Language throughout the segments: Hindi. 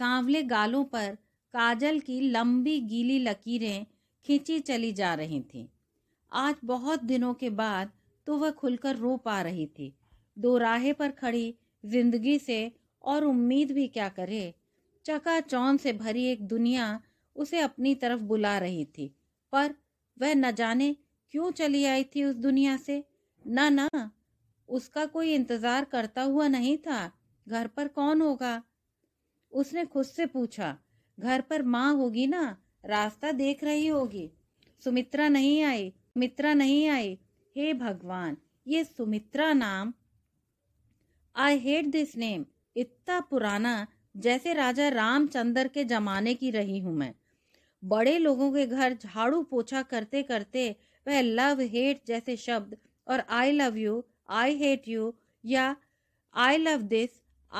सांवले गालों पर काजल की लंबी गीली लकीरें खींची चली जा रही थीं आज बहुत दिनों के बाद तो वह खुलकर रो पा रही थी दो राहे पर खड़ी जिंदगी से और उम्मीद भी क्या करे चका चौन से भरी एक दुनिया उसे अपनी तरफ बुला रही थी पर वह न जाने क्यों चली आई थी उस दुनिया से ना ना उसका कोई इंतज़ार करता हुआ नहीं था घर पर कौन होगा उसने खुद से पूछा घर पर माँ होगी ना रास्ता देख रही होगी सुमित्रा नहीं आई मित्रा नहीं आई हे भगवान ये सुमित्रा नाम आई हेट दिस नेम इतना पुराना जैसे राजा रामचंद्र के जमाने की रही हूं मैं बड़े लोगों के घर झाड़ू पोछा करते करते वह लव हेट जैसे शब्द और I love you I hate you या I love this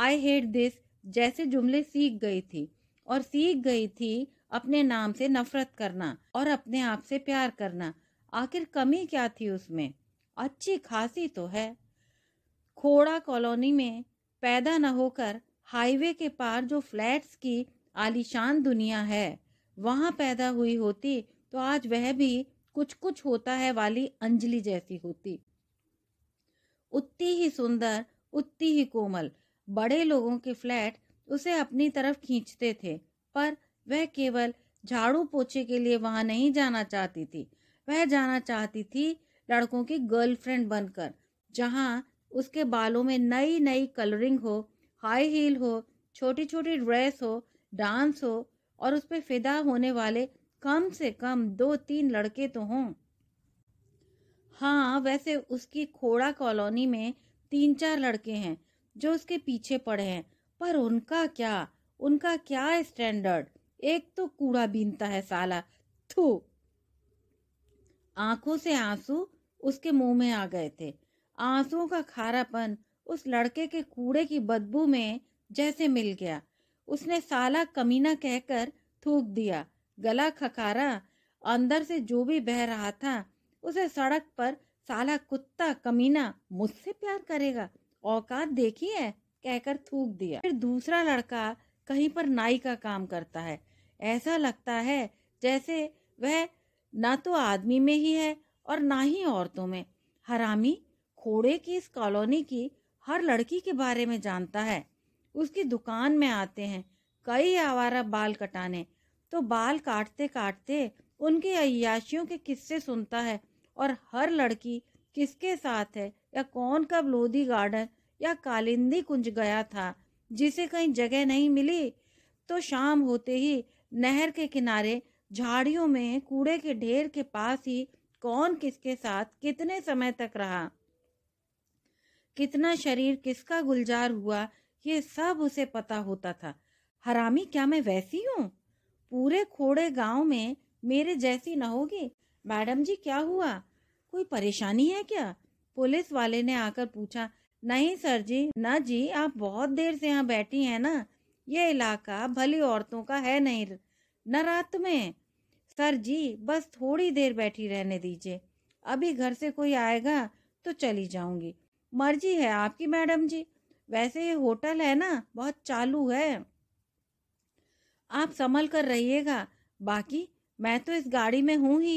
I hate this जैसे जुमले सीख गई थी और सीख गई थी अपने नाम से नफरत करना और अपने आप से प्यार करना आखिर कमी क्या थी उसमें अच्छी खासी तो है खोड़ा कॉलोनी में पैदा न होकर हाईवे के पार जो फ्लैट्स की आलीशान दुनिया है वहाँ पैदा हुई होती तो आज वह भी कुछ कुछ होता है वाली अंजलि जैसी होती उतनी ही सुंदर उतनी ही कोमल बड़े लोगों के फ्लैट उसे अपनी तरफ खींचते थे पर वह केवल झाड़ू पोछे के लिए वहां नहीं जाना चाहती थी वह जाना चाहती थी लड़कों की गर्लफ्रेंड बनकर जहां उसके बालों में नई नई कलरिंग हो हाई हील हो छोटी छोटी ड्रेस हो डांस हो और उस पर फिदा होने वाले कम से कम दो तीन लड़के तो हों हाँ वैसे उसकी खोड़ा कॉलोनी में तीन चार लड़के हैं जो उसके पीछे पड़े हैं पर उनका क्या उनका क्या स्टैंडर्ड एक तो कूड़ा बीनता है साला थू आंखों से आंसू उसके मुंह में आ गए थे आंसुओं का खारापन उस लड़के के कूड़े की बदबू में जैसे मिल गया उसने साला कमीना कहकर थूक दिया गला खखारा अंदर से जो भी बह रहा था उसे सड़क पर साला कुत्ता कमीना मुझसे प्यार करेगा औकात देखी है कहकर थूक दिया फिर दूसरा लड़का कहीं पर नाई का काम करता है ऐसा लगता है जैसे वह ना तो आदमी में ही है और ना ही औरतों में हरामी खोड़े की इस कॉलोनी की हर लड़की के बारे में जानता है उसकी दुकान में आते हैं कई आवारा बाल कटाने तो बाल काटते काटते उनके अयाशियों के किस्से सुनता है और हर लड़की किसके साथ है या कौन का लोधी गार्डन या कालिंदी कुंज गया था जिसे कहीं जगह नहीं मिली तो शाम होते ही नहर के किनारे झाड़ियों में कूड़े के ढेर के पास ही कौन किसके साथ कितने समय तक रहा कितना शरीर किसका गुलजार हुआ ये सब उसे पता होता था हरामी क्या मैं वैसी हूँ पूरे खोड़े गांव में मेरे जैसी न होगी मैडम जी क्या हुआ कोई परेशानी है क्या पुलिस वाले ने आकर पूछा नहीं सर जी न जी आप बहुत देर से यहाँ बैठी हैं ना ये इलाका भली औरतों का है नहीं न रात में सर जी बस थोड़ी देर बैठी रहने दीजिए अभी घर से कोई आएगा तो चली जाऊंगी मर्जी है आपकी मैडम जी वैसे ये होटल है ना बहुत चालू है आप संभल कर रहिएगा बाकी मैं तो इस गाड़ी में हूं ही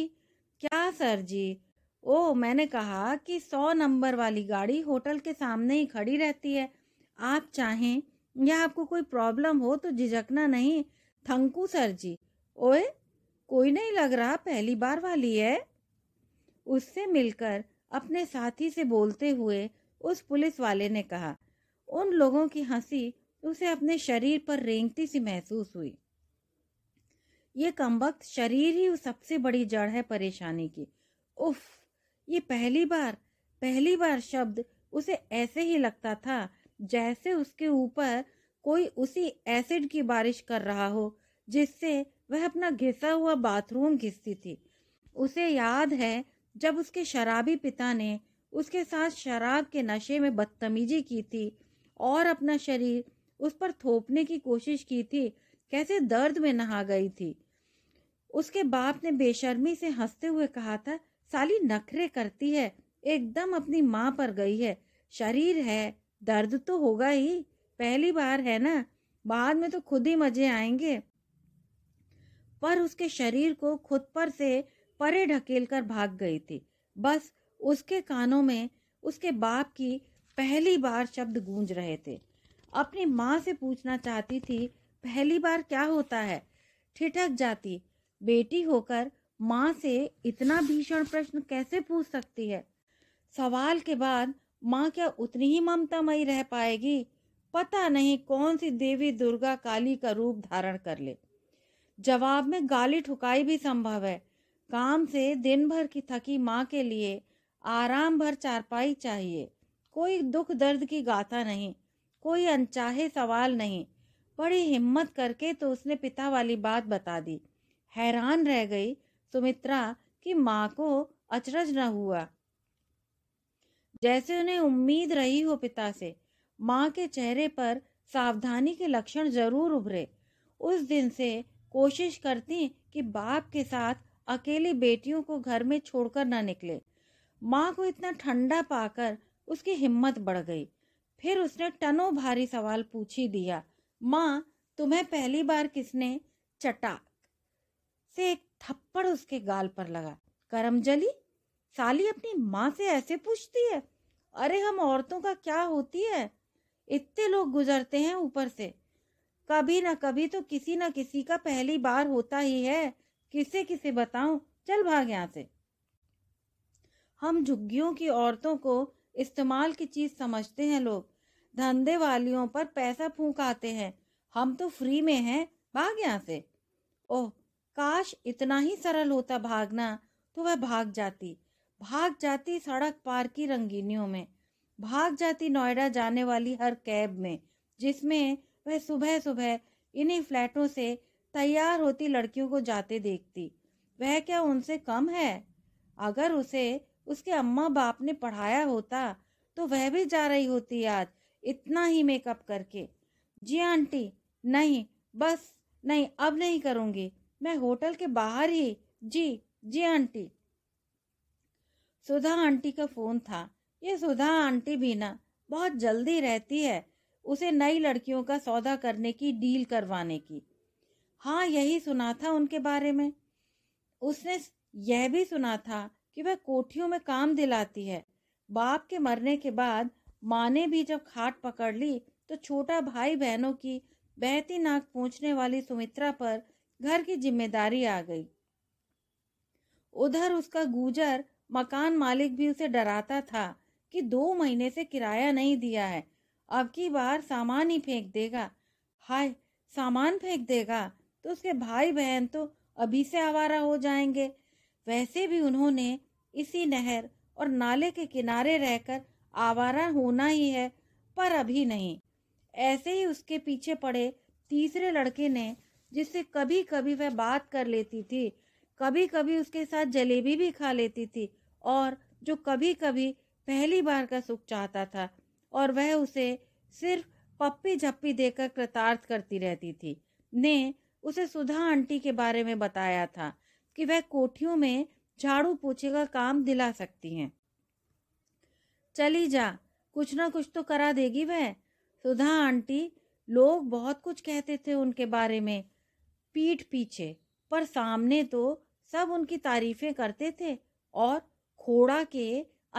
क्या सर जी ओ मैंने कहा कि सौ नंबर वाली गाड़ी होटल के सामने ही खड़ी रहती है आप चाहें या आपको कोई प्रॉब्लम हो तो झिझकना नहीं थंकू सर जी ओए कोई नहीं लग रहा पहली बार वाली है उससे मिलकर अपने साथी से बोलते हुए उस पुलिस वाले ने कहा उन लोगों की हंसी उसे अपने शरीर पर रेंगती सी महसूस हुई ये कमबख्त शरीर ही सबसे बड़ी जड़ है परेशानी की उफ़ ये पहली बार पहली बार शब्द उसे ऐसे ही लगता था जैसे उसके ऊपर कोई उसी एसिड की बारिश कर रहा हो जिससे वह अपना घिसा हुआ बाथरूम घिसती थी उसे याद है जब उसके शराबी पिता ने उसके साथ शराब के नशे में बदतमीजी की थी और अपना शरीर उस पर थोपने की कोशिश की थी कैसे दर्द में नहा गई थी उसके बाप ने बेशर्मी से हंसते हुए कहा था साली नखरे करती है एकदम अपनी माँ पर गई है शरीर है दर्द तो होगा ही पहली बार है ना बाद में तो खुद ही मजे आएंगे पर उसके शरीर को खुद पर से परे ढकेल कर भाग गई थी बस उसके कानों में उसके बाप की पहली बार शब्द गूंज रहे थे अपनी माँ से पूछना चाहती थी पहली बार क्या होता है ठिठक जाती बेटी होकर माँ से इतना भीषण प्रश्न कैसे पूछ सकती है सवाल के बाद माँ क्या उतनी ही ममतामयी रह पाएगी पता नहीं कौन सी देवी दुर्गा काली का रूप धारण कर ले जवाब में गाली ठुकाई भी संभव है काम से दिन भर की थकी माँ के लिए आराम भर चारपाई चाहिए कोई दुख दर्द की गाथा नहीं कोई अनचाहे सवाल नहीं बड़ी हिम्मत करके तो उसने पिता वाली बात बता दी हैरान रह गई सुमित्रा की माँ को अचरज न हुआ जैसे उन्हें उम्मीद रही हो पिता से माँ के चेहरे पर सावधानी के लक्षण जरूर उभरे उस दिन से कोशिश करती कि बाप के साथ अकेली बेटियों को घर में छोड़कर ना निकले माँ को इतना ठंडा पाकर उसकी हिम्मत बढ़ गई फिर उसने टनों भारी सवाल पूछ ही दिया माँ तुम्हें पहली बार किसने चटाक से एक थप्पड़ उसके गाल पर लगा करमजली साली अपनी माँ से ऐसे पूछती है अरे हम औरतों का क्या होती है इतने लोग गुजरते हैं ऊपर से कभी ना कभी तो किसी ना किसी का पहली बार होता ही है किसे किसे बताऊं चल भाग यहाँ से हम झुग्गियों की औरतों को इस्तेमाल की चीज समझते हैं लोग धंधे वालियों पर पैसा फूंक आते हैं हम तो फ्री में हैं भाग यहाँ से ओह काश इतना ही सरल होता भागना तो वह भाग जाती भाग जाती सड़क पार की रंगीनियों में भाग जाती नोएडा जाने वाली हर कैब में जिसमें वह सुबह सुबह इन्हीं फ्लैटों से तैयार होती लड़कियों को जाते देखती वह क्या उनसे कम है अगर उसे उसके अम्मा बाप ने पढ़ाया होता तो वह भी जा रही होती आज इतना ही मेकअप करके जी आंटी नहीं बस नहीं अब नहीं करूँगी मैं होटल के बाहर ही जी जी आंटी सुधा आंटी का फोन था ये सुधा आंटी भी ना बहुत जल्दी रहती है उसे नई लड़कियों का सौदा करने की डील करवाने की हाँ यही सुना था उनके बारे में उसने यह भी सुना था कि वह कोठियों में काम दिलाती है बाप के मरने के बाद माँ ने भी जब खाट पकड़ ली तो छोटा भाई बहनों की बहती नाक पहुँचने वाली सुमित्रा पर घर की जिम्मेदारी आ गई उधर उसका गुजर मकान मालिक भी उसे डराता था कि दो महीने से किराया नहीं दिया है अब की बार सामान ही फेंक देगा हाय सामान फेंक देगा तो उसके भाई बहन तो अभी से आवारा हो जाएंगे वैसे भी उन्होंने इसी नहर और नाले के किनारे रहकर आवारा होना ही है पर अभी नहीं ऐसे ही उसके पीछे पड़े तीसरे लड़के ने जिससे कभी कभी वह बात कर लेती थी कभी कभी उसके साथ जलेबी भी खा लेती थी और जो कभी कभी पहली बार का सुख चाहता था और वह उसे सिर्फ पप्पी झप्पी देकर कृतार्थ करती रहती थी ने उसे सुधा आंटी के बारे में बताया था कि वह कोठियों में झाड़ू पोछे का काम दिला सकती हैं चली जा कुछ ना कुछ तो करा देगी वह सुधा आंटी लोग बहुत कुछ कहते थे उनके बारे में पीठ पीछे पर सामने तो सब उनकी तारीफें करते थे और खोड़ा के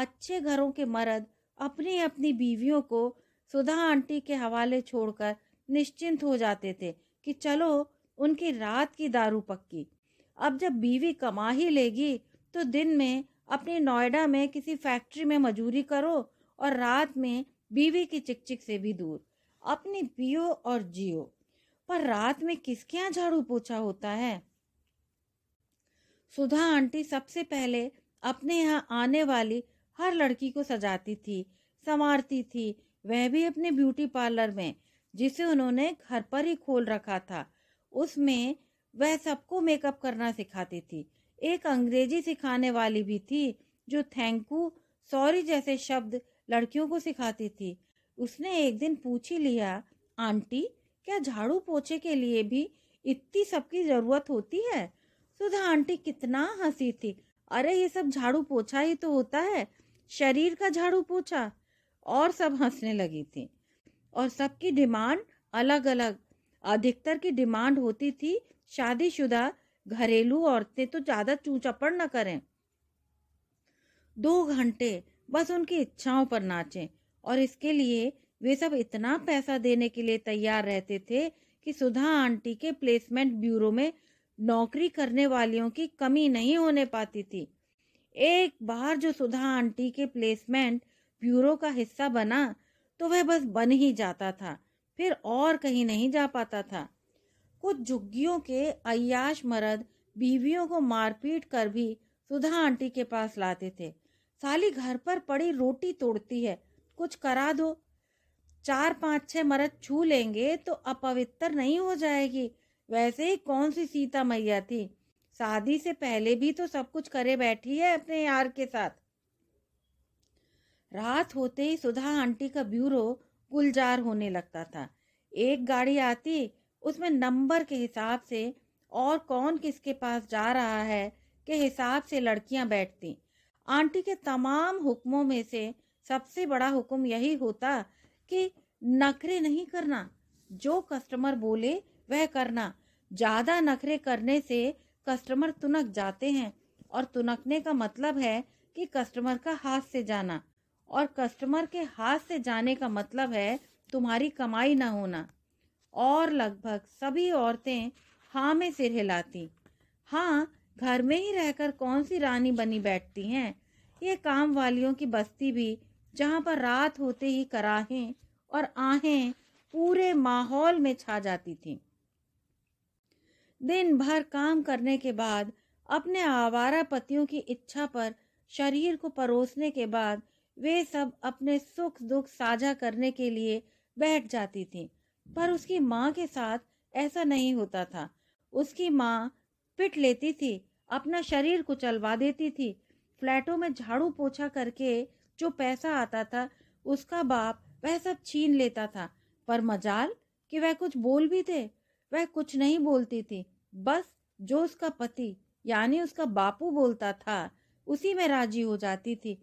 अच्छे घरों के मर्द अपनी अपनी बीवियों को सुधा आंटी के हवाले छोड़कर निश्चिंत हो जाते थे कि चलो उनकी रात की दारू पक्की अब जब बीवी कमा ही लेगी तो दिन में अपने नोएडा में किसी फैक्ट्री में मजूरी करो और रात में बीवी की चिकचिक से भी दूर अपनी पियो और जियो पर रात में किसके यहाँ झाड़ू पोछा होता है सुधा आंटी सबसे पहले अपने यहाँ आने वाली हर लड़की को सजाती थी संवारती थी वह भी अपने ब्यूटी पार्लर में जिसे उन्होंने घर पर ही खोल रखा था उसमें वह सबको मेकअप करना सिखाती थी एक अंग्रेजी सिखाने वाली भी थी जो थैंकू सॉरी जैसे शब्द लड़कियों को सिखाती थी उसने एक दिन पूछ ही लिया आंटी क्या झाड़ू पोछे के लिए भी इतनी सबकी जरूरत होती है सुधा आंटी कितना हंसी थी अरे ये सब झाड़ू पोछा ही तो होता है शरीर का झाड़ू पोछा और सब हंसने लगी थी और सबकी डिमांड अलग अलग अधिकतर की डिमांड होती थी शादीशुदा घरेलू औरतें तो ज्यादा चूचपड़ न करें दो घंटे बस उनकी इच्छाओं पर नाचें और इसके लिए वे सब इतना पैसा देने के लिए तैयार रहते थे कि सुधा आंटी के प्लेसमेंट ब्यूरो में नौकरी करने वालियों की कमी नहीं होने पाती थी एक बार जो सुधा आंटी के प्लेसमेंट ब्यूरो का हिस्सा बना तो वह बस बन ही जाता था फिर और कहीं नहीं जा पाता था कुछ झुग्गियों के अयाश मर्द बीवियों को मारपीट कर भी सुधा आंटी के पास लाते थे साली घर पर पड़ी रोटी तोड़ती है कुछ करा दो चार पाँच छः मरद छू लेंगे तो अपवित्र नहीं हो जाएगी वैसे ही कौन सी सीता मैया थी शादी से पहले भी तो सब कुछ करे बैठी है अपने यार के साथ रात होते ही सुधा आंटी का ब्यूरो गुलजार होने लगता था एक गाड़ी आती उसमें नंबर के हिसाब से और कौन किसके पास जा रहा है के हिसाब से लड़कियां बैठती आंटी के तमाम हुक्मों में से सबसे बड़ा हुक्म यही होता कि नखरे नहीं करना जो कस्टमर बोले वह करना ज़्यादा नखरे करने से कस्टमर तुनक जाते हैं और तुनकने का मतलब है कि कस्टमर का हाथ से जाना और कस्टमर के हाथ से जाने का मतलब है तुम्हारी कमाई ना होना और लगभग सभी औरतें हाँ में सिर हिलाती हाँ घर में ही रहकर कौन सी रानी बनी बैठती हैं ये काम वालियों की बस्ती भी जहाँ पर रात होते ही कराहें और आहें पूरे माहौल में छा जाती थीं। दिन भर काम करने के बाद अपने आवारा पतियों की इच्छा पर शरीर को परोसने के बाद वे सब अपने सुख दुख साझा करने के लिए बैठ जाती थीं, पर उसकी माँ के साथ ऐसा नहीं होता था उसकी माँ पिट लेती थी अपना शरीर कुचलवा देती थी फ्लैटों में झाड़ू पोछा करके जो पैसा आता था उसका बाप वह सब छीन लेता था पर मजाल कि वह कुछ बोल भी थे वह कुछ नहीं बोलती थी बस जो उसका पति यानी उसका बापू बोलता था उसी में राजी हो जाती थी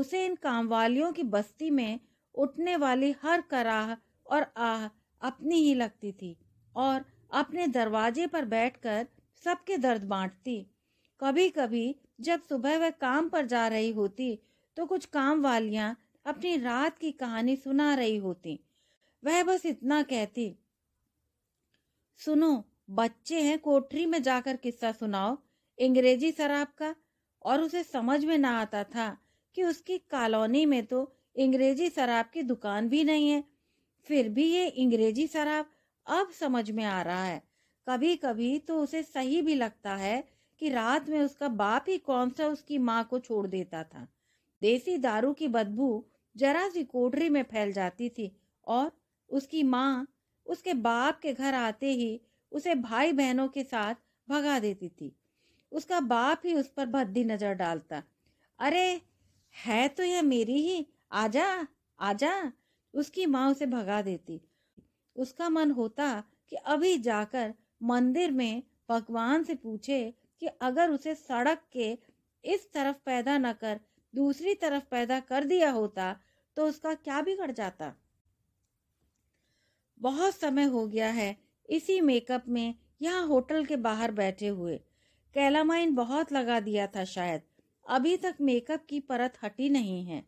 उसे इन कामवालियों की बस्ती में उठने वाली हर कराह और आह अपनी ही लगती थी और अपने दरवाजे पर बैठकर सबके दर्द बांटती कभी कभी जब सुबह वह काम पर जा रही होती तो कुछ काम वालियां अपनी रात की कहानी सुना रही होती वह बस इतना कहती सुनो बच्चे हैं कोठरी में जाकर किस्सा सुनाओ अंग्रेजी शराब का और उसे समझ में ना आता था कि उसकी कॉलोनी में तो अंग्रेजी शराब की दुकान भी नहीं है फिर भी ये अंग्रेजी शराब अब समझ में आ रहा है कभी कभी तो उसे सही भी लगता है कि रात में उसका बाप ही कौन सा उसकी माँ को छोड़ देता था देसी दारू की बदबू जरा सी कोठरी में फैल जाती थी और उसकी माँ उसके बाप के घर आते ही उसे भाई बहनों के साथ भगा देती थी उसका बाप ही उस पर भद्दी नजर डालता अरे है तो यह मेरी ही आजा आजा उसकी माँ उसे भगा देती उसका मन होता कि अभी जाकर मंदिर में भगवान से पूछे कि अगर उसे सड़क के इस तरफ पैदा न कर दूसरी तरफ पैदा कर दिया होता तो उसका क्या बिगड़ जाता बहुत समय हो गया है इसी मेकअप में यहाँ होटल के बाहर बैठे हुए कैलामाइन बहुत लगा दिया था शायद अभी तक मेकअप की परत हटी नहीं है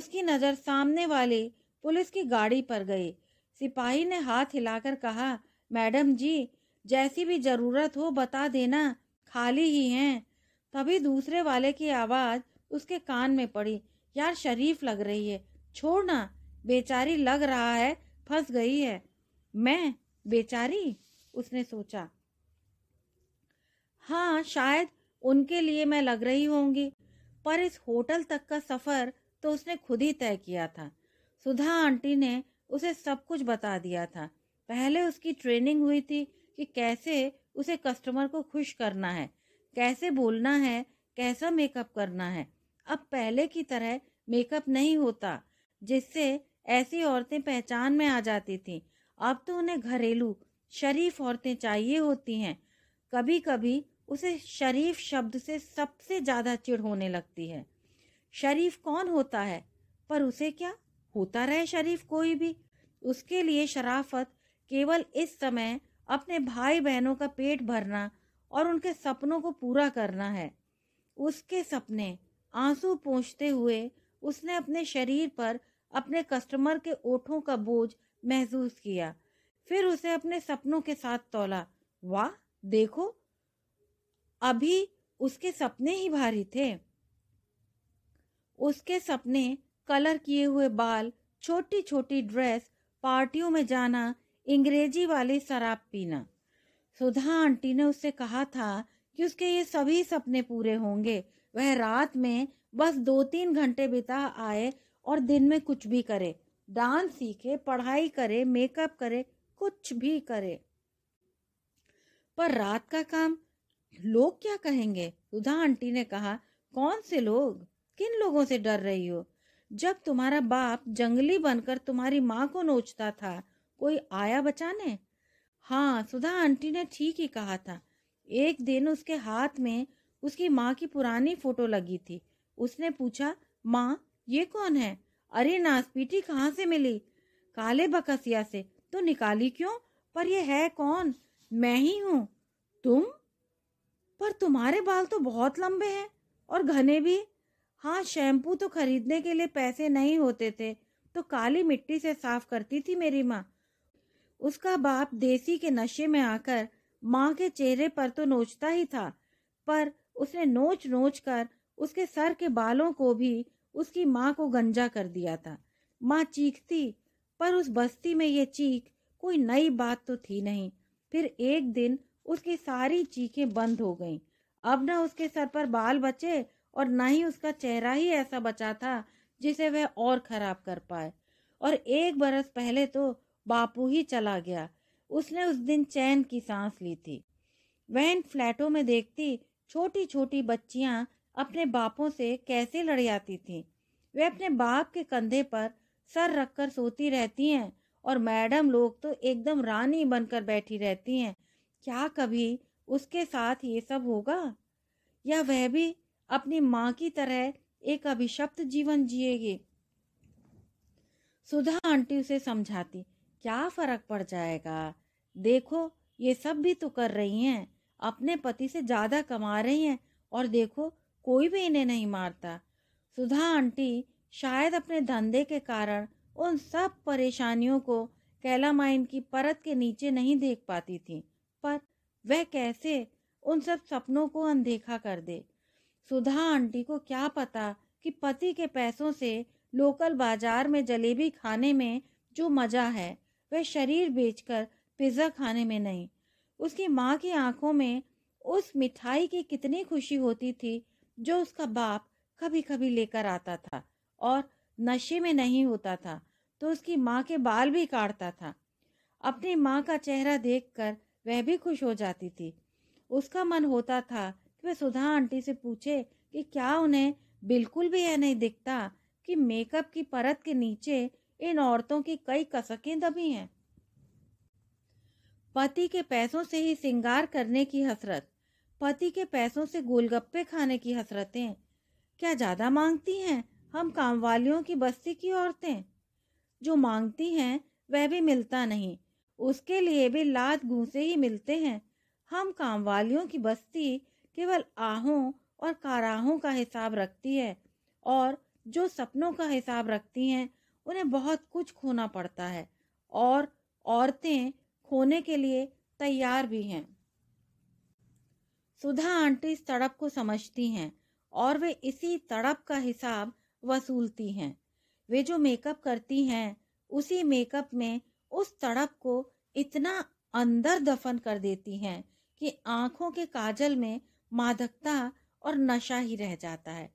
उसकी नज़र सामने वाले पुलिस की गाड़ी पर गई सिपाही ने हाथ हिलाकर कहा मैडम जी जैसी भी ज़रूरत हो बता देना खाली ही हैं तभी दूसरे वाले की आवाज़ उसके कान में पड़ी यार शरीफ लग रही है छोड़ ना बेचारी लग रहा है फंस गई है मैं बेचारी उसने सोचा हाँ शायद उनके लिए मैं लग रही होंगी पर इस होटल तक का सफ़र तो उसने खुद ही तय किया था सुधा आंटी ने उसे सब कुछ बता दिया था पहले उसकी ट्रेनिंग हुई थी कि कैसे उसे कस्टमर को खुश करना है कैसे बोलना है कैसा मेकअप करना है अब पहले की तरह मेकअप नहीं होता जिससे ऐसी औरतें पहचान में आ जाती थीं अब तो उन्हें घरेलू शरीफ औरतें चाहिए होती हैं कभी कभी उसे शरीफ शब्द से सबसे ज़्यादा चिढ़ होने लगती है शरीफ कौन होता है पर उसे क्या होता रहे शरीफ कोई भी उसके लिए शराफत केवल इस समय अपने भाई बहनों का पेट भरना और उनके सपनों को पूरा करना है उसके सपने आंसू पोंछते हुए उसने अपने शरीर पर अपने कस्टमर के ओठों का बोझ महसूस किया फिर उसे अपने सपनों के साथ तोला वाह देखो अभी उसके सपने ही भारी थे उसके सपने कलर किए हुए बाल छोटी छोटी ड्रेस पार्टियों में जाना अंग्रेजी वाली शराब पीना सुधा आंटी ने उससे कहा था कि उसके ये सभी सपने पूरे होंगे वह रात में बस दो तीन घंटे बिता आए और दिन में कुछ भी करे डांस सीखे पढ़ाई करे मेकअप करे कुछ भी करे पर रात का काम लोग क्या कहेंगे सुधा आंटी ने कहा कौन से लोग किन लोगों से डर रही हो जब तुम्हारा बाप जंगली बनकर तुम्हारी माँ को नोचता था कोई आया बचाने हाँ सुधा आंटी ने ठीक ही कहा था एक दिन उसके हाथ में उसकी माँ की पुरानी फोटो लगी थी उसने पूछा माँ ये कौन है अरे नासपीटी कहाँ से मिली काले बकसिया से तो निकाली क्यों पर ये है कौन मैं ही हूँ तुम पर तुम्हारे बाल तो बहुत लंबे हैं और घने भी हाँ शैम्पू तो खरीदने के लिए पैसे नहीं होते थे तो काली मिट्टी से साफ करती थी मेरी माँ उसका बाप देसी के नशे में आकर माँ के चेहरे पर तो नोचता ही था पर उसने नोच नोच कर उसके सर के बालों को भी उसकी माँ को गंजा कर दिया था माँ चीखती पर उस बस्ती में ये चीख कोई नई बात तो थी नहीं फिर एक दिन उसकी सारी चीखें बंद हो गईं अब ना उसके सर पर बाल बचे और ना ही उसका चेहरा ही ऐसा बचा था जिसे वह और खराब कर पाए और एक बरस पहले तो बापू ही चला गया उसने उस दिन चैन की सांस ली थी वह इन फ्लैटों में देखती छोटी छोटी बच्चियां अपने बापों से कैसे जाती थी वे अपने बाप के कंधे पर सर रखकर सोती रहती हैं और मैडम लोग तो एकदम रानी बनकर बैठी रहती हैं क्या कभी उसके साथ ये सब होगा या वह भी अपनी माँ की तरह एक अभिशप्त जीवन जिएगी सुधा आंटी उसे समझाती क्या फर्क पड़ जाएगा देखो ये सब भी तो कर रही हैं अपने पति से ज़्यादा कमा रही हैं और देखो कोई भी इन्हें नहीं मारता सुधा आंटी शायद अपने धंधे के कारण उन सब परेशानियों को कैला माइन की परत के नीचे नहीं देख पाती थी पर वह कैसे उन सब सपनों को अनदेखा कर दे सुधा आंटी को क्या पता कि पति के पैसों से लोकल बाजार में जलेबी खाने में जो मज़ा है वह शरीर बेचकर पिज़्ज़ा खाने में नहीं उसकी माँ की आंखों में उस मिठाई की कितनी खुशी होती थी जो उसका बाप कभी कभी लेकर आता था और नशे में नहीं होता था तो उसकी माँ के बाल भी काटता था अपनी माँ का चेहरा देखकर वह भी खुश हो जाती थी उसका मन होता था कि वह सुधा आंटी से पूछे कि क्या उन्हें बिल्कुल भी यह नहीं दिखता कि मेकअप की परत के नीचे इन औरतों की कई कसकें दबी हैं पति के पैसों से ही सिंगार करने की हसरत पति के पैसों से गोलगप्पे खाने की हसरतें क्या ज़्यादा मांगती हैं हम कामवालियों की बस्ती की औरतें जो मांगती हैं वह भी मिलता नहीं उसके लिए भी लात घूसे ही मिलते हैं हम कामवालियों की बस्ती केवल आहों और काराहों का हिसाब रखती है और जो सपनों का हिसाब रखती हैं उन्हें बहुत कुछ खोना पड़ता है और औरतें खोने के लिए तैयार भी हैं सुधा आंटी इस तड़प को समझती हैं और वे इसी तड़प का हिसाब वसूलती हैं वे जो मेकअप करती हैं उसी मेकअप में उस तड़प को इतना अंदर दफन कर देती हैं कि आंखों के काजल में मादकता और नशा ही रह जाता है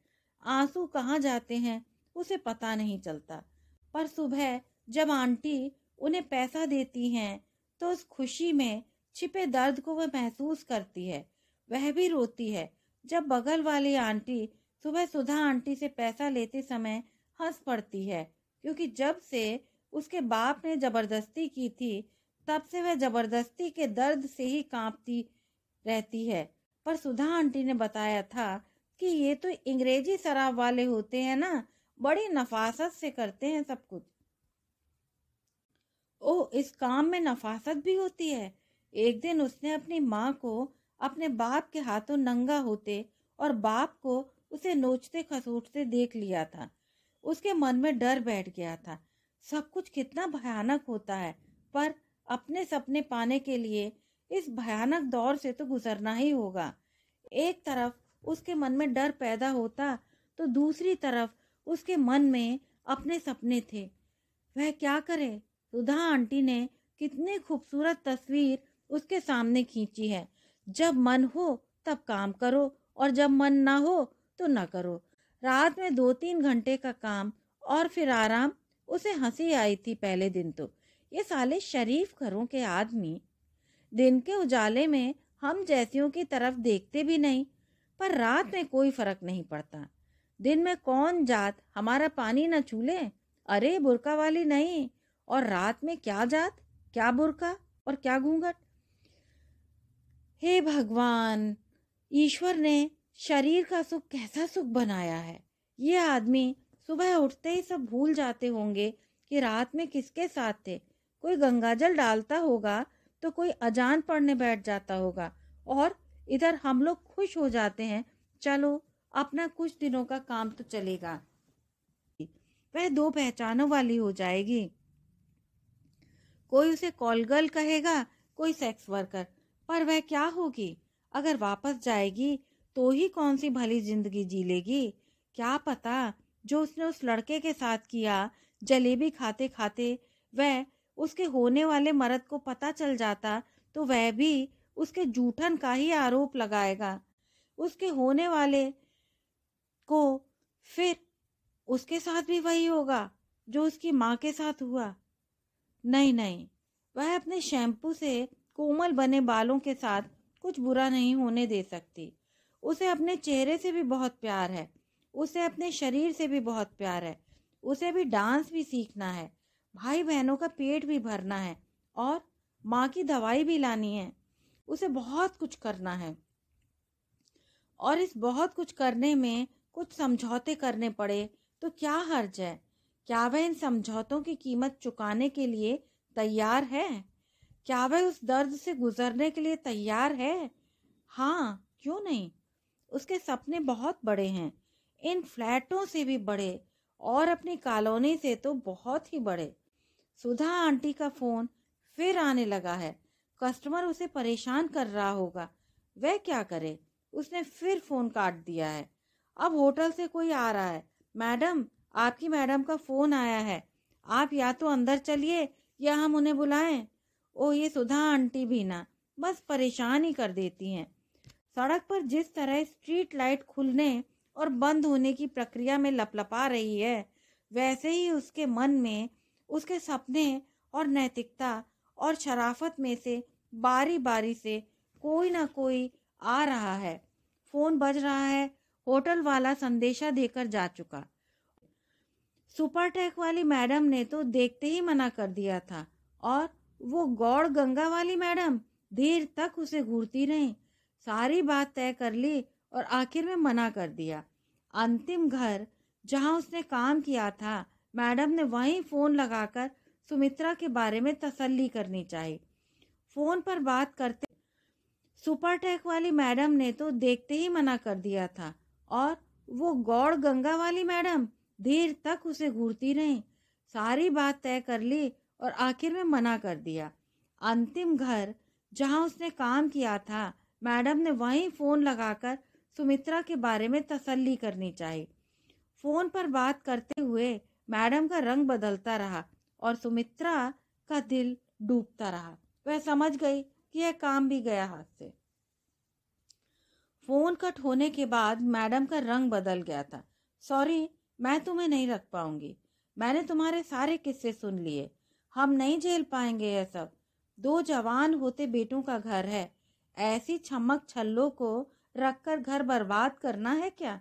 आंसू कहाँ जाते हैं उसे पता नहीं चलता पर सुबह जब आंटी उन्हें पैसा देती हैं तो उस खुशी में छिपे दर्द को वह महसूस करती है वह भी रोती है जब बगल वाली आंटी सुबह सुधा आंटी से पैसा लेते समय हंस पड़ती है क्योंकि जब से उसके बाप ने जबरदस्ती की थी तब से वह जबरदस्ती के दर्द से ही कांपती रहती है पर सुधा आंटी ने बताया था कि ये तो अंग्रेजी शराब वाले होते हैं ना बड़ी नफासत से करते हैं सब कुछ ओ इस काम में नफासत भी होती है एक दिन उसने अपनी माँ को अपने बाप के हाथों नंगा होते और बाप को उसे नोचते खसूटते देख लिया था उसके मन में डर बैठ गया था सब कुछ कितना भयानक होता है पर अपने सपने पाने के लिए इस भयानक दौर से तो गुजरना ही होगा एक तरफ उसके मन में डर पैदा होता तो दूसरी तरफ उसके मन में अपने सपने थे वह क्या करे सुधा आंटी ने कितनी खूबसूरत तस्वीर उसके सामने खींची है जब मन हो तब काम करो और जब मन ना हो तो ना करो रात में दो तीन घंटे का काम और फिर आराम उसे हंसी आई थी पहले दिन तो ये साले शरीफ घरों के आदमी दिन के उजाले में हम जैसियों की तरफ देखते भी नहीं पर रात में कोई फर्क नहीं पड़ता दिन में कौन जात हमारा पानी न छूले अरे बुरका वाली नहीं और रात में क्या जात क्या बुरका और क्या घूंघट हे भगवान ईश्वर ने शरीर का सुख कैसा सुख बनाया है ये आदमी सुबह उठते ही सब भूल जाते होंगे कि रात में किसके साथ थे कोई गंगाजल डालता होगा तो कोई अजान पढ़ने बैठ जाता होगा और इधर हम लोग खुश हो जाते हैं चलो अपना कुछ दिनों का काम तो चलेगा वह दो पहचानों वाली हो जाएगी कोई उसे कॉल गर्ल कहेगा कोई सेक्स वर्कर पर वह क्या होगी अगर वापस जाएगी तो ही कौन सी भली जिंदगी जी लेगी क्या पता जो उसने उस लड़के के साथ किया जलेबी खाते खाते वह उसके होने वाले मर्द को पता चल जाता तो वह भी उसके जूठन का ही आरोप लगाएगा उसके होने वाले को फिर उसके साथ भी वही होगा जो उसकी माँ के साथ हुआ नहीं नहीं वह अपने शैम्पू से कोमल बने बालों के साथ कुछ बुरा नहीं होने दे सकती उसे अपने चेहरे से भी बहुत प्यार है उसे अपने शरीर से भी बहुत प्यार है उसे भी डांस भी सीखना है भाई बहनों का पेट भी भरना है और माँ की दवाई भी लानी है उसे बहुत कुछ करना है और इस बहुत कुछ करने में कुछ समझौते करने पड़े तो क्या हर्ज है क्या वह इन समझौतों की कीमत चुकाने के लिए तैयार है क्या वह उस दर्द से गुजरने के लिए तैयार है हाँ क्यों नहीं उसके सपने बहुत बड़े हैं इन फ्लैटों से भी बड़े और अपनी कॉलोनी से तो बहुत ही बड़े सुधा आंटी का फोन फिर आने लगा है कस्टमर उसे परेशान कर रहा होगा वह क्या करे उसने फिर फोन काट दिया है अब होटल से कोई आ रहा है मैडम आपकी मैडम का फोन आया है आप या तो अंदर चलिए या हम उन्हें बुलाएं ओ ये सुधा आंटी भी ना बस परेशान ही कर देती हैं सड़क पर जिस तरह स्ट्रीट लाइट खुलने और बंद होने की प्रक्रिया में लपलपा रही है वैसे ही उसके मन में उसके सपने और नैतिकता और शराफत में से बारी बारी से कोई ना कोई आ रहा है फोन बज रहा है होटल वाला संदेशा देकर जा चुका सुपर टेक वाली मैडम ने तो देखते ही मना कर दिया था और वो गौड़ गंगा वाली मैडम देर तक उसे घूरती रही सारी बात तय कर ली और आखिर में मना कर दिया अंतिम घर जहां उसने काम किया था मैडम ने वहीं फ़ोन लगाकर सुमित्रा के बारे में तसल्ली करनी चाहिए फ़ोन पर बात करते सुपर वाली मैडम ने तो देखते ही मना कर दिया था और वो गौड़ गंगा वाली मैडम देर तक उसे घूरती रही सारी बात तय कर ली और आखिर में मना कर दिया अंतिम घर जहां उसने काम किया था मैडम ने वहीं फोन लगाकर सुमित्रा के बारे में तसल्ली करनी चाहिए फोन पर बात करते हुए मैडम का रंग बदलता रहा और सुमित्रा का दिल डूबता रहा वह समझ गई कि यह काम भी गया हाथ से फोन कट होने के बाद मैडम का रंग बदल गया था सॉरी मैं तुम्हें नहीं रख पाऊंगी मैंने तुम्हारे सारे किस्से सुन लिए हम नहीं झेल पाएंगे यह सब दो जवान होते बेटों का घर है ऐसी छमक छल्लों को रखकर घर बर्बाद करना है क्या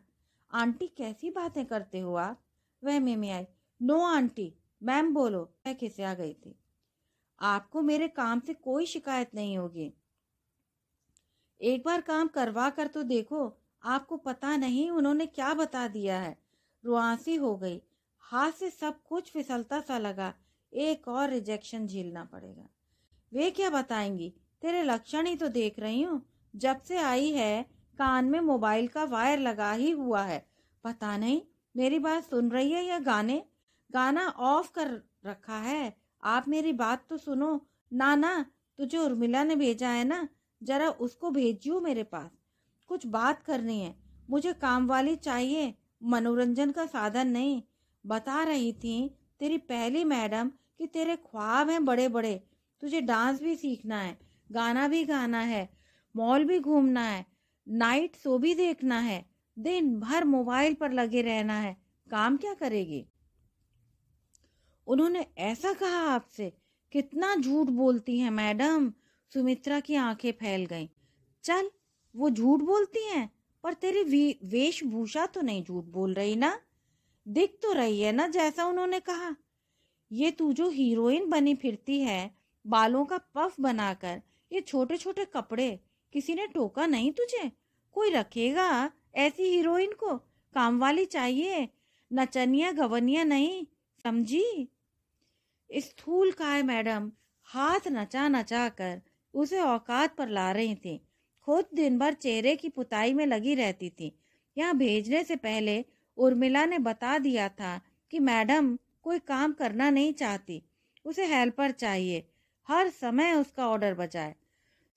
आंटी कैसी बातें करते हो आप वह मेमी आई नो आंटी मैम बोलो मैं किसे आ गई थी आपको मेरे काम से कोई शिकायत नहीं होगी एक बार काम करवा कर तो देखो आपको पता नहीं उन्होंने क्या बता दिया है रुआसी हो गई हाथ से सब कुछ फिसलता सा लगा एक और रिजेक्शन झेलना पड़ेगा वे क्या बताएंगी तेरे लक्षण ही तो देख रही हूँ जब से आई है कान में मोबाइल का वायर लगा ही हुआ है पता नहीं मेरी बात सुन रही है या गाने गाना ऑफ कर रखा है आप मेरी बात तो सुनो ना ना तुझे उर्मिला ने भेजा है ना जरा उसको भेजियो मेरे पास कुछ बात करनी है मुझे काम वाली चाहिए मनोरंजन का साधन नहीं बता रही थी तेरी पहली मैडम कि तेरे ख्वाब हैं बड़े बड़े तुझे डांस भी सीखना है गाना भी गाना है मॉल भी घूमना है नाइट शो भी देखना है दिन भर मोबाइल पर लगे रहना है काम क्या करेगी उन्होंने ऐसा कहा आपसे कितना झूठ बोलती हैं मैडम सुमित्रा की आंखें फैल गईं। चल वो झूठ बोलती हैं पर तेरी वेशभूषा तो नहीं झूठ बोल रही ना दिख तो रही है ना जैसा उन्होंने कहा ये तू जो हीरोइन बनी फिरती है बालों का पफ बनाकर ये छोटे छोटे कपड़े किसी ने टोका नहीं तुझे कोई रखेगा ऐसी हीरोइन को काम वाली चाहिए नचनिया गवनिया नहीं समझी स्थूल काय मैडम हाथ नचा नचा कर उसे औकात पर ला रही थी खुद दिन भर चेहरे की पुताई में लगी रहती थी यहाँ भेजने से पहले उर्मिला ने बता दिया था कि मैडम कोई काम करना नहीं चाहती उसे हेल्पर चाहिए हर समय उसका ऑर्डर बजाए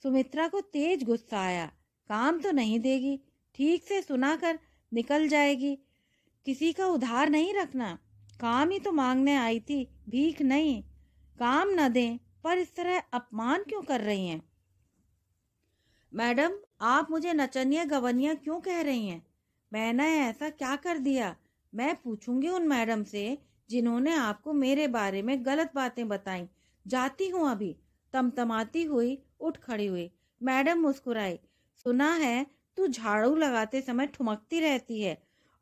सुमित्रा को तेज गुस्सा आया काम तो नहीं देगी ठीक से सुना कर निकल जाएगी किसी का उधार नहीं रखना काम ही तो मांगने आई थी भीख नहीं काम न दें पर इस तरह अपमान क्यों कर रही हैं मैडम आप मुझे नचनिया गवनिया क्यों कह रही हैं मैंने ऐसा क्या कर दिया मैं पूछूंगी उन मैडम से जिन्होंने आपको मेरे बारे में गलत बातें बताई जाती हूँ अभी तमतमाती हुई उठ खड़ी हुई मैडम मुस्कुराई सुना है तू झाड़ू लगाते समय ठुमकती रहती है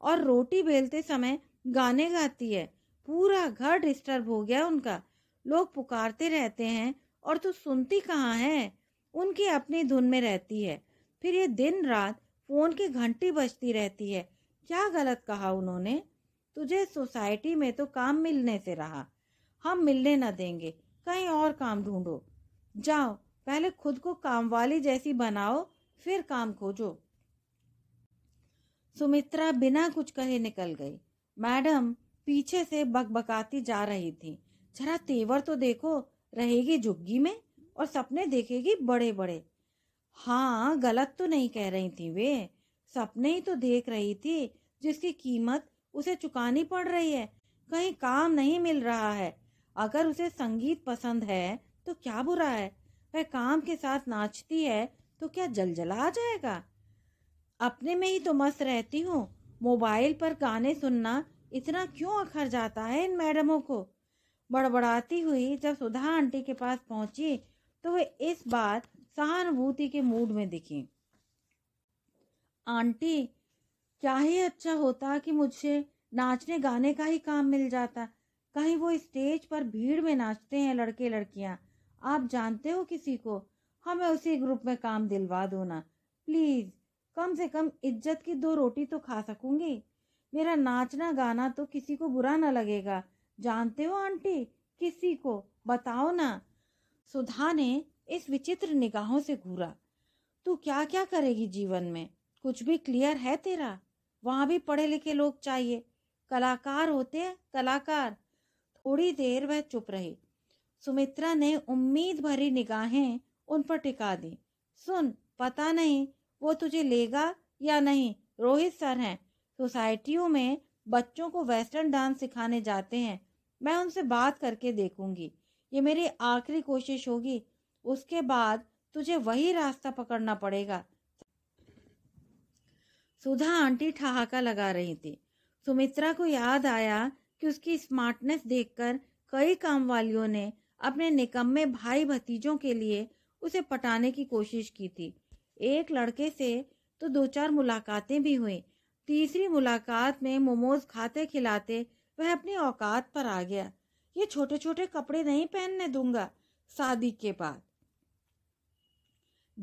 और रोटी बेलते समय गाने गाती है पूरा घर डिस्टर्ब हो गया उनका लोग पुकारते रहते हैं और तू सुनती कहाँ है उनकी अपनी धुन में रहती है फिर ये दिन रात फोन की घंटी बजती रहती है क्या गलत कहा उन्होंने तुझे सोसाइटी में तो काम मिलने से रहा हम मिलने न देंगे कहीं और काम ढूंढो जाओ पहले खुद को काम वाली जैसी बनाओ फिर काम खोजो सुमित्रा बिना कुछ कहे निकल गई मैडम पीछे से बकबकाती जा रही थी जरा तेवर तो देखो रहेगी झुग्गी में और सपने देखेगी बड़े बड़े हाँ गलत तो नहीं कह रही थी वे सपने ही तो देख रही थी जिसकी कीमत उसे चुकानी पड़ रही है कहीं काम नहीं मिल रहा है अगर उसे संगीत पसंद है तो क्या बुरा है वह काम के साथ नाचती है तो क्या जलजला आ जाएगा अपने में ही तो मस्त रहती हूँ मोबाइल पर गाने सुनना इतना क्यों अखर जाता है इन मैडमों को बड़बड़ाती हुई जब सुधा आंटी के पास पहुंची तो वे इस बार सहानुभूति के मूड में दिखी आंटी क्या ही अच्छा होता कि मुझे नाचने गाने का ही काम मिल जाता कहीं वो स्टेज पर भीड़ में नाचते हैं लड़के लड़कियां आप जानते हो किसी को हमें उसी ग्रुप में काम दिलवा दो ना प्लीज कम से कम इज्जत की दो रोटी तो खा सकूंगी मेरा नाचना गाना तो किसी को बुरा ना लगेगा जानते हो आंटी किसी को बताओ ना सुधा ने इस विचित्र निगाहों से घूरा तू क्या क्या करेगी जीवन में कुछ भी क्लियर है तेरा वहां भी पढ़े लिखे लोग चाहिए कलाकार होते हैं कलाकार थोड़ी देर वह चुप रही सुमित्रा ने उम्मीद भरी निगाहें उन पर टिका दी सुन पता नहीं वो तुझे लेगा या नहीं रोहित सर हैं सोसाइटियों में बच्चों को वेस्टर्न डांस सिखाने जाते हैं मैं उनसे बात करके देखूंगी ये मेरी आखिरी कोशिश होगी उसके बाद तुझे वही रास्ता पकड़ना पड़ेगा सुधा आंटी ठहाका लगा रही थी सुमित्रा को याद आया कि उसकी स्मार्टनेस देखकर कई काम वालियों ने अपने निकम्मे भाई भतीजों के लिए उसे पटाने की कोशिश की थी एक लड़के से तो दो चार मुलाकातें भी हुई तीसरी मुलाकात में मोमोज खाते खिलाते वह अपनी औकात पर आ गया ये छोटे छोटे कपड़े नहीं पहनने दूंगा शादी के बाद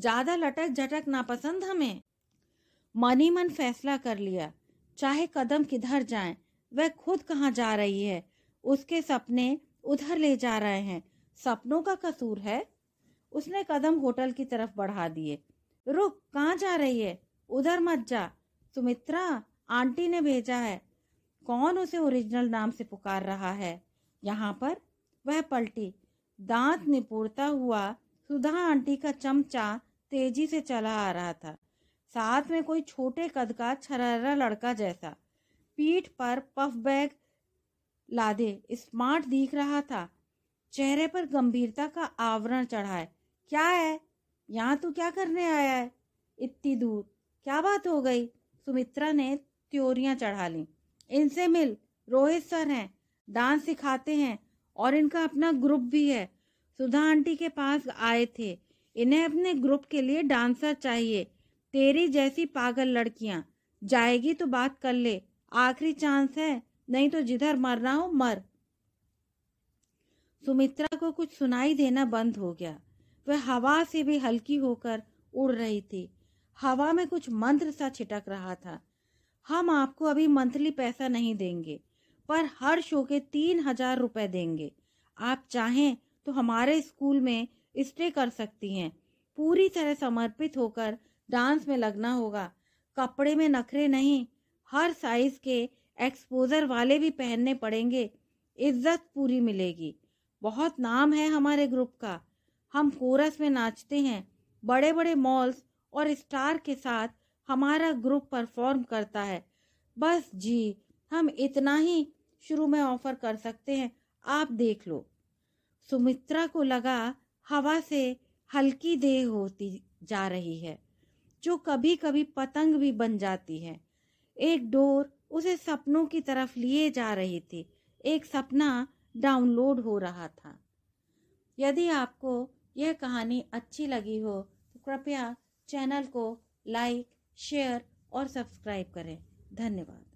ज्यादा लटक झटक नापसंद हमें मनी मन फैसला कर लिया चाहे कदम किधर जाए वह खुद कहाँ जा रही है उसके सपने उधर ले जा रहे हैं सपनों का कसूर है उसने कदम होटल की तरफ बढ़ा दिए रुक कहाँ जा रही है उधर मत जा सुमित्रा आंटी ने भेजा है कौन उसे ओरिजिनल नाम से पुकार रहा है यहाँ पर वह पलटी दांत निपुरता हुआ सुधा आंटी का चमचा तेजी से चला आ रहा था साथ में कोई छोटे कद का छरहरा लड़का जैसा पीठ पर पफ बैग लादे स्मार्ट दिख रहा था चेहरे पर गंभीरता का आवरण चढ़ा है क्या है यहाँ तू क्या करने आया है इतनी दूर क्या बात हो गई सुमित्रा ने त्योरियां चढ़ा ली इनसे मिल रोहित सर हैं डांस सिखाते हैं और इनका अपना ग्रुप भी है सुधा आंटी के पास आए थे इन्हें अपने ग्रुप के लिए डांसर चाहिए तेरी जैसी पागल लड़कियां जाएगी तो बात कर ले आखिरी चांस है नहीं तो जिधर मर रहा हूँ मर सुमित्रा को कुछ सुनाई देना बंद हो गया वह हवा से भी हल्की होकर उड़ रही थी हवा में कुछ मंत्र सा छिटक रहा था हम आपको अभी मंथली पैसा नहीं देंगे पर हर शो के तीन हजार रुपए देंगे आप चाहें तो हमारे स्कूल में स्टे कर सकती हैं पूरी तरह समर्पित होकर डांस में लगना होगा कपड़े में नखरे नहीं हर साइज के एक्सपोजर वाले भी पहनने पड़ेंगे इज्जत पूरी मिलेगी बहुत नाम है हमारे ग्रुप का हम कोरस में नाचते हैं बड़े बड़े मॉल्स और स्टार के साथ हमारा ग्रुप परफॉर्म करता है बस जी हम इतना ही शुरू में ऑफर कर सकते हैं आप देख लो सुमित्रा को लगा हवा से हल्की देह होती जा रही है जो कभी कभी पतंग भी बन जाती है एक डोर उसे सपनों की तरफ लिए जा रही थी एक सपना डाउनलोड हो रहा था यदि आपको यह कहानी अच्छी लगी हो तो कृपया चैनल को लाइक शेयर और सब्सक्राइब करें धन्यवाद